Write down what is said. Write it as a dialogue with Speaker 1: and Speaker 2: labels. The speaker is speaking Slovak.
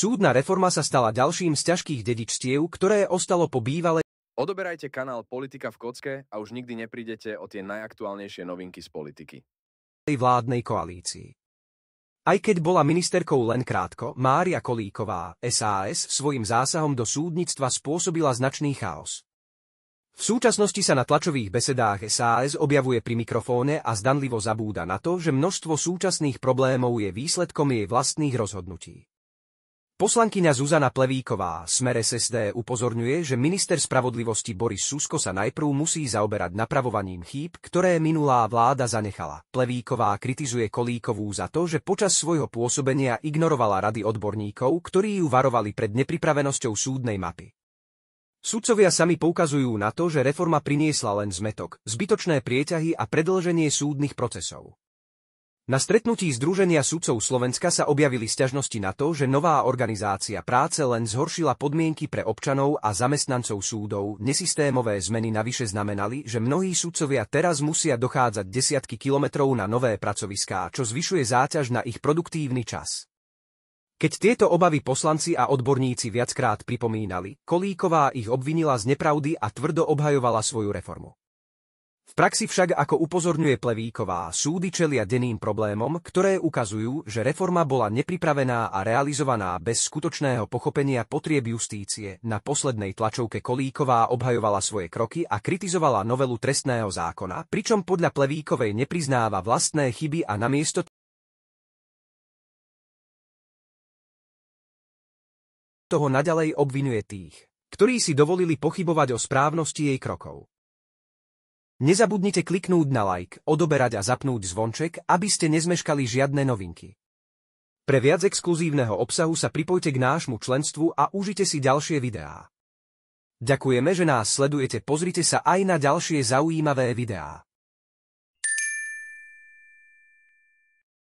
Speaker 1: Súdna reforma sa stala ďalším z ťažkých dedičstiev, ktoré ostalo po bývalej... Odoberajte kanál Politika v kocke a už nikdy neprídete o tie najaktuálnejšie novinky z politiky. ...vládnej koalícii. Aj keď bola ministerkou len krátko, Mária Kolíková, SAS, svojim zásahom do súdnictva spôsobila značný chaos. V súčasnosti sa na tlačových besedách SAS objavuje pri mikrofóne a zdanlivo zabúda na to, že množstvo súčasných problémov je výsledkom jej vlastných rozhodnutí. Poslankyňa Zuzana Plevíková, Smer SSD, upozorňuje, že minister spravodlivosti Boris Susko sa najprv musí zaoberať napravovaním chýb, ktoré minulá vláda zanechala. Plevíková kritizuje Kolíkovú za to, že počas svojho pôsobenia ignorovala rady odborníkov, ktorí ju varovali pred nepripravenosťou súdnej mapy. Sudcovia sami poukazujú na to, že reforma priniesla len zmetok, zbytočné prieťahy a predlženie súdnych procesov. Na stretnutí Združenia sudcov Slovenska sa objavili sťažnosti na to, že nová organizácia práce len zhoršila podmienky pre občanov a zamestnancov súdov. Nesystémové zmeny navyše znamenali, že mnohí sudcovia teraz musia dochádzať desiatky kilometrov na nové pracoviská, čo zvyšuje záťaž na ich produktívny čas. Keď tieto obavy poslanci a odborníci viackrát pripomínali, Kolíková ich obvinila z nepravdy a tvrdo obhajovala svoju reformu. V praxi však, ako upozorňuje Plevíková, súdy čelia deným problémom, ktoré ukazujú, že reforma bola nepripravená a realizovaná bez skutočného pochopenia potrieb justície. Na poslednej tlačovke Kolíková obhajovala svoje kroky a kritizovala novelu trestného zákona, pričom podľa Plevíkovej nepriznáva vlastné chyby a namiesto toho naďalej obvinuje tých, ktorí si dovolili pochybovať o správnosti jej krokov. Nezabudnite kliknúť na like, odoberať a zapnúť zvonček, aby ste nezmeškali žiadne novinky. Pre viac exkluzívneho obsahu sa pripojte k nášmu členstvu a užite si ďalšie videá. Ďakujeme, že nás sledujete, pozrite sa aj na ďalšie zaujímavé videá.